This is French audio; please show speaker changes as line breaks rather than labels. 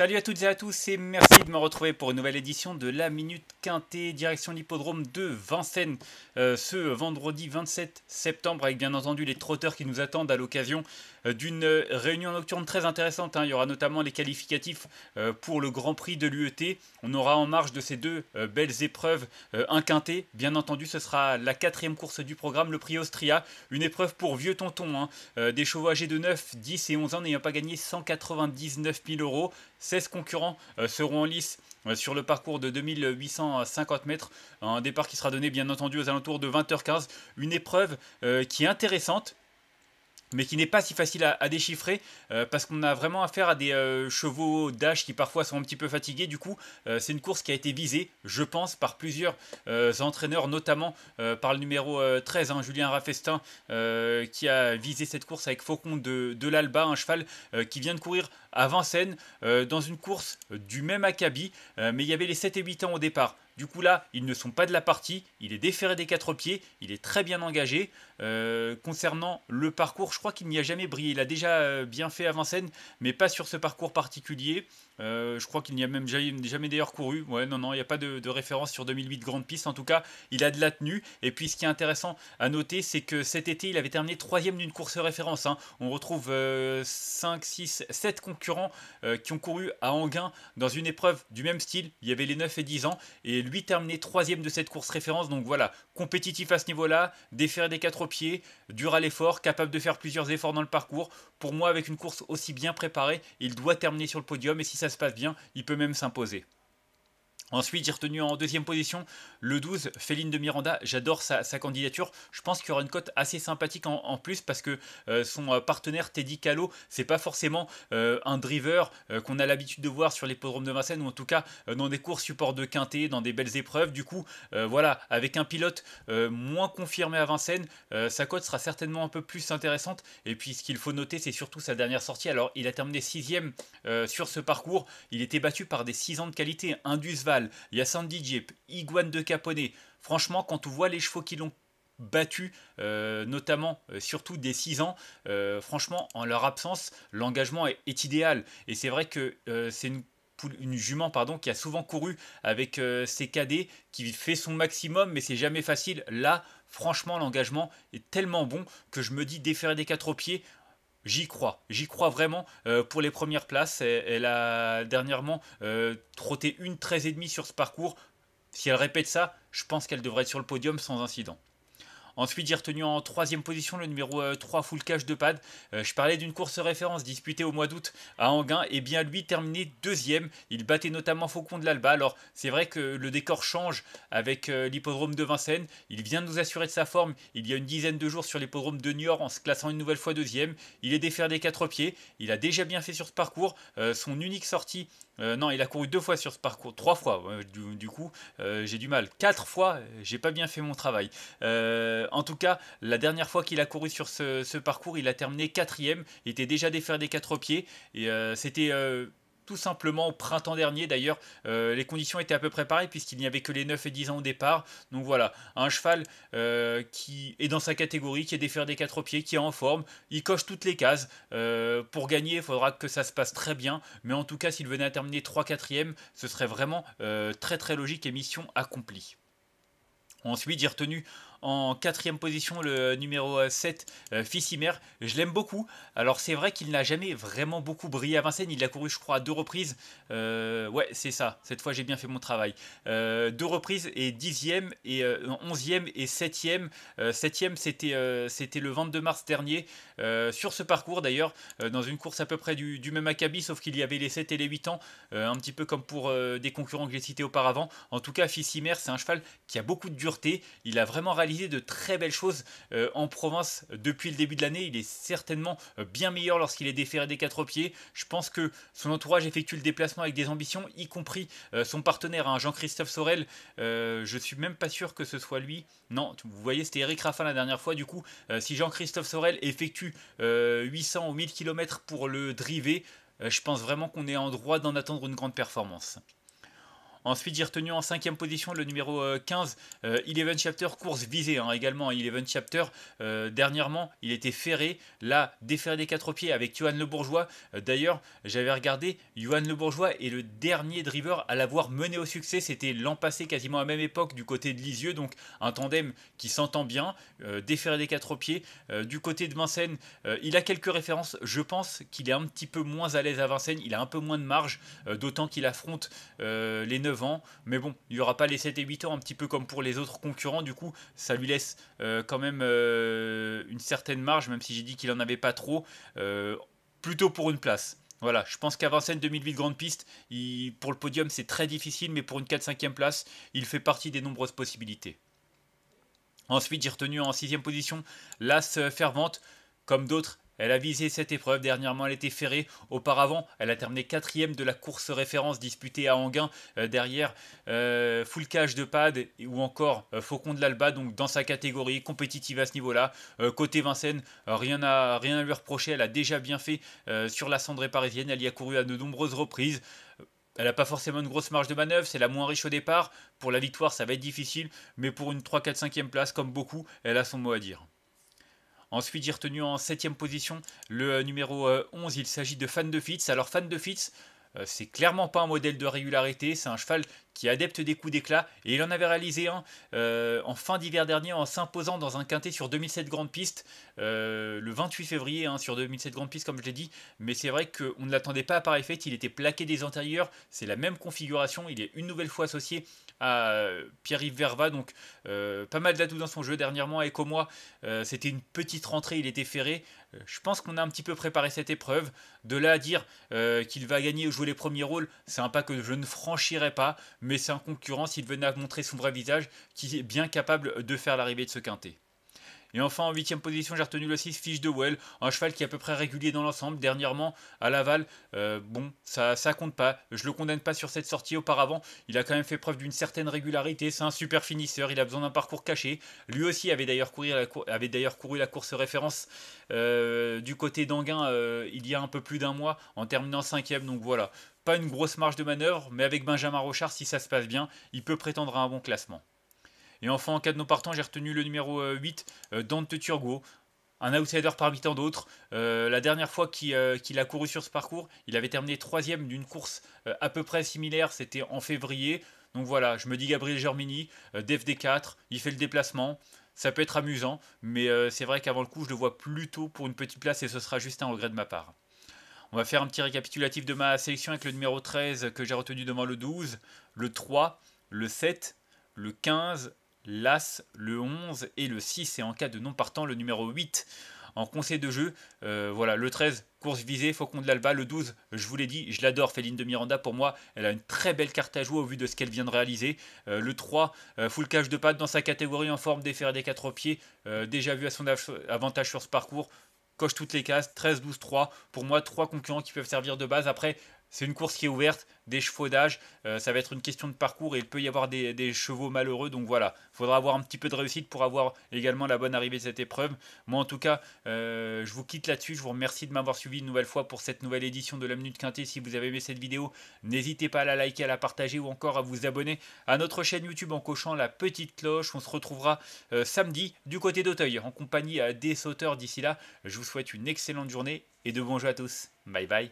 Salut à toutes et à tous et merci de me retrouver pour une nouvelle édition de la Minute Quintée, direction l'hippodrome de Vincennes euh, ce vendredi 27 septembre avec bien entendu les trotteurs qui nous attendent à l'occasion euh, d'une euh, réunion nocturne très intéressante. Hein. Il y aura notamment les qualificatifs pour le Grand Prix de l'UET. On aura en marge de ces deux belles épreuves un quintet. Bien entendu, ce sera la quatrième course du programme, le Prix Austria, une épreuve pour vieux tontons, hein. des chevaux âgés de 9, 10 et 11 ans n'ayant pas gagné 199 000 euros. 16 concurrents euh, seront en lice euh, sur le parcours de 2850 mètres. Un départ qui sera donné bien entendu aux alentours de 20h15. Une épreuve euh, qui est intéressante mais qui n'est pas si facile à, déchiffrer euh, parce qu'on a vraiment affaire à des euh, chevaux d'âge qui parfois sont un petit peu fatigués. Du coup, euh, c'est une course qui a été visée, je pense, par plusieurs entraîneurs, notamment par le numéro 13, hein, Julien Rafestin, qui a visé cette course avec Faucon de, de l'Alba, un cheval qui vient de courir à Vincennes dans une course du même acabit. mais il y avait les 7 et 8 ans au départ. Du coup là, ils ne sont pas de la partie. Il est déféré des quatre pieds. Il est très bien engagé. Euh, concernant le parcours, je crois qu'il n'y a jamais brillé. Il a déjà euh, bien fait avant scène, mais pas sur ce parcours particulier. Euh, je crois qu'il n'y a même jamais d'ailleurs couru. Ouais, non, non, il n'y a pas de, référence sur 2008 Grande Piste. En tout cas, il a de la tenue. Et puis, ce qui est intéressant à noter, c'est que cet été, il avait terminé troisième d'une course référence. Hein. On retrouve 5, 6, 7 concurrents qui ont couru à Anguin dans une épreuve du même style. Il y avait les 9 et 10 ans. Et lui terminé troisième de cette course référence. Donc voilà, compétitif à ce niveau-là, déféré des quatre pieds, dur à l'effort, capable de faire plusieurs efforts dans le parcours. Pour moi, avec une course aussi bien préparée, il doit terminer sur le podium et si ça se passe bien, il peut même s'imposer. Ensuite, j'ai retenu en deuxième position le 12, Féline de Miranda. J'adore sa, candidature. Je pense qu'il y aura une cote assez sympathique en, plus parce que euh, son euh, partenaire Teddy Callot, c'est pas forcément euh, un driver qu'on a l'habitude de voir sur l'hippodrome de Vincennes ou en tout cas dans des courses supports de quintet, dans des belles épreuves. Du coup, voilà, avec un pilote moins confirmé à Vincennes, sa cote sera certainement un peu plus intéressante. Et puis, ce qu'il faut noter, c'est surtout sa dernière sortie. Alors, il a terminé sixième sur ce parcours. Il était battu par des 6 ans de qualité, Indusval il y a Sandy Jeep, Iguane de Capone. Franchement, quand on voit les chevaux qui l'ont battu, euh, notamment, euh, surtout des 6 ans, euh, franchement, en leur absence, l'engagement est, idéal. Et c'est vrai que c'est une jument pardon qui a souvent couru avec ses cadets qui fait son maximum mais c'est jamais facile là franchement l'engagement est tellement bon que je me dis déférer des quatre pieds J'y crois, j'y crois vraiment euh, pour les premières places. Elle, a dernièrement euh, trotté une 13,5 sur ce parcours. Si elle répète ça, je pense qu'elle devrait être sur le podium sans incident. Ensuite, j'ai retenu en troisième position le numéro 3 euh, full cash de pad. Euh, je parlais d'une course référence disputée au mois d'août à Anguin. Et eh bien, lui terminé deuxième. Il battait notamment Faucon de l'Alba. Alors, c'est vrai que le décor change avec euh, l'hippodrome de Vincennes. Il vient de nous assurer de sa forme il y a une dizaine de jours sur l'hippodrome de Niort en se classant une nouvelle fois deuxième. Il est défaire des quatre pieds. Il a déjà bien fait sur ce parcours. son unique sortie euh, non, il a couru deux fois sur ce parcours, trois fois du, coup, euh, j'ai du mal. Quatre fois, j'ai pas bien fait mon travail. Euh, en tout cas, la dernière fois qu'il a couru sur ce, parcours, il a terminé quatrième. Il était déjà défaire des quatre pieds et c'était tout simplement au printemps dernier. D'ailleurs, euh, les conditions étaient à peu près pareilles puisqu'il n'y avait que les 9 et 10 ans au départ. Donc voilà, un cheval euh, qui est dans sa catégorie, qui est défaire des quatre pieds, qui est en forme. Il coche toutes les cases. Euh, pour gagner, il faudra que ça se passe très bien. Mais en tout cas, s'il venait à terminer 3 4 ce serait vraiment très très logique et mission accomplie. Ensuite, j'ai retenu en quatrième position, le numéro 7, euh, euh, Fissimer. Je l'aime beaucoup. Alors c'est vrai qu'il n'a jamais vraiment beaucoup brillé à Vincennes. Il a couru, je crois, à deux reprises. Euh, ouais, c'est ça. Cette fois, j'ai bien fait mon travail. deux reprises et dixième et 11 onzième et septième. septième, c'était c'était le 22 mars dernier sur ce parcours d'ailleurs, dans une course à peu près du, même acabit, sauf qu'il y avait les 7 et les 8 ans, un petit peu comme pour des concurrents que j'ai cités auparavant. En tout cas, Fissimer, c'est un cheval qui a beaucoup de dureté. Il a vraiment réalisé de très belles choses euh, en province depuis le début de l'année. Il est certainement euh, bien meilleur lorsqu'il est déféré des quatre pieds. Je pense que son entourage effectue le déplacement avec des ambitions, y compris euh, son partenaire, hein, Jean-Christophe Sorel. je suis même pas sûr que ce soit lui. Non, vous voyez, c'était Eric Raffin la dernière fois. Du coup, si Jean-Christophe Sorel effectue 800 ou 1000 km pour le driver, je pense vraiment qu'on est en droit d'en attendre une grande performance. Ensuite, j'ai retenu en cinquième position le numéro 15, euh, euh, Eleven Chapter, course visée hein, également également. Hein, Eleven Chapter, euh, dernièrement, il était ferré, là, déferré des quatre pieds avec Johan Le Bourgeois. D'ailleurs, j'avais regardé, Johan Le Bourgeois est le dernier driver à l'avoir mené au succès. C'était l'an passé, quasiment à la même époque, du côté de Lisieux. Donc, un tandem qui s'entend bien, déferré des quatre pieds. du côté de Vincennes, il a quelques références. Je pense qu'il est un petit peu moins à l'aise à Vincennes, il a un peu moins de marge, d'autant qu'il affronte les 9 mais bon, il n'y aura pas les 7 et 8 ans, un petit peu comme pour les autres concurrents. Du coup, ça lui laisse euh, quand même euh, une certaine marge, même si j'ai dit qu'il n'en avait pas trop, euh, plutôt pour une place. Voilà, je pense qu'à Vincennes 2008 Grande Piste, il, pour le podium c'est très difficile, mais pour une 4-5e place, il fait partie des nombreuses possibilités. Ensuite, j'ai retenu en 6 position l'As Fervente. Comme d'autres, elle a visé cette épreuve, dernièrement elle était ferrée. Auparavant, elle a terminé quatrième de la course référence disputée à Anguin euh, derrière euh, Foulcage de Pad ou encore euh, Faucon de l'Alba, donc dans sa catégorie compétitive à ce niveau-là. Euh, côté Vincennes, rien à, rien à lui reprocher, elle a déjà bien fait sur la cendrée parisienne, elle y a couru à de nombreuses reprises. Elle n'a pas forcément une grosse marge de manœuvre, c'est la moins riche au départ. Pour la victoire, ça va être difficile, mais pour une 3, 4, 5e place, comme beaucoup, elle a son mot à dire. Ensuite, j'ai retenu en 7 position le euh, numéro 11. Euh, il s'agit de Fan de Fitz. Alors, Fan de Fitz, euh, c'est clairement pas un modèle de régularité, c'est un cheval qui adepte des coups d'éclat, et il en avait réalisé un euh, en fin d'hiver dernier en s'imposant dans un quintet sur 2007 grandes pistes, euh, le 28 février hein, sur 2007 grandes pistes, comme je l'ai dit. Mais c'est vrai qu'on ne l'attendait pas à pareil fait il était plaqué des antérieurs, c'est la même configuration, il est une nouvelle fois associé à euh, Pierre-Yves Verva, donc pas mal d'atouts dans son jeu dernièrement et avec moi C'était une petite rentrée, il était ferré. Je pense qu'on a un petit peu préparé cette épreuve. De là à dire qu'il va gagner ou jouer les premiers rôles, c'est un pas que je ne franchirai pas mais c'est un concurrent, s'il venait à montrer son vrai visage, qui est bien capable de faire l'arrivée de ce quintet. Et enfin, en 8 position, j'ai retenu le 6 Fiche de Well, un cheval qui est à peu près régulier dans l'ensemble. Dernièrement, à Laval, euh, bon, ça, ça compte pas. Je le condamne pas sur cette sortie auparavant. Il a quand même fait preuve d'une certaine régularité. C'est un super finisseur. Il a besoin d'un parcours caché. Lui aussi avait d'ailleurs couru, couru, la course référence euh, du côté d'Anguin euh, il y a un peu plus d'un mois en terminant 5 Donc voilà, pas une grosse marge de manœuvre, mais avec Benjamin Rochard, si ça se passe bien, il peut prétendre à un bon classement. Et enfin, en cas de non partant, j'ai retenu le numéro 8, euh, euh, Dante Turgo, un outsider parmi tant d'autres. Euh, la dernière fois qu'il a couru sur ce parcours, il avait terminé troisième d'une course à peu près similaire, c'était en février. Donc voilà, je me dis Gabriel Germini, DFD4, il fait le déplacement, ça peut être amusant, mais c'est vrai qu'avant le coup, je le vois plutôt pour une petite place et ce sera juste un regret de ma part. On va faire un petit récapitulatif de ma sélection avec le numéro 13 que j'ai retenu devant le 12, le 3, le 7, le 15, l'As, le 11 et le 6. Et en cas de non partant, le numéro 8 en conseil de jeu. Euh, voilà, le 13, course visée, Faucon de l'Alba. Le 12, je vous l'ai dit, je l'adore, Féline de Miranda. Pour moi, elle a une très belle carte à jouer au vu de ce qu'elle vient de réaliser. Euh, le 3, euh, full cache de pattes dans sa catégorie en forme des des quatre pieds. déjà vu à son avantage sur ce parcours coche toutes les cases, 13, 12, 3. Pour moi, 3 concurrents qui peuvent servir de base. Après, c'est une course qui est ouverte, des chevaudages, euh, ça va être une question de parcours et il peut y avoir des, chevaux malheureux. Donc voilà, il faudra avoir un petit peu de réussite pour avoir également la bonne arrivée de cette épreuve. Moi en tout cas, euh, je vous quitte là-dessus. Je vous remercie de m'avoir suivi une nouvelle fois pour cette nouvelle édition de la Minute Quintée. Si vous avez aimé cette vidéo, n'hésitez pas à la liker, à la partager ou encore à vous abonner à notre chaîne YouTube en cochant la petite cloche. On se retrouvera euh, samedi du côté d'Auteuil en compagnie des sauteurs. D'ici là, je vous souhaite une excellente journée et de bons jeux à tous. Bye bye.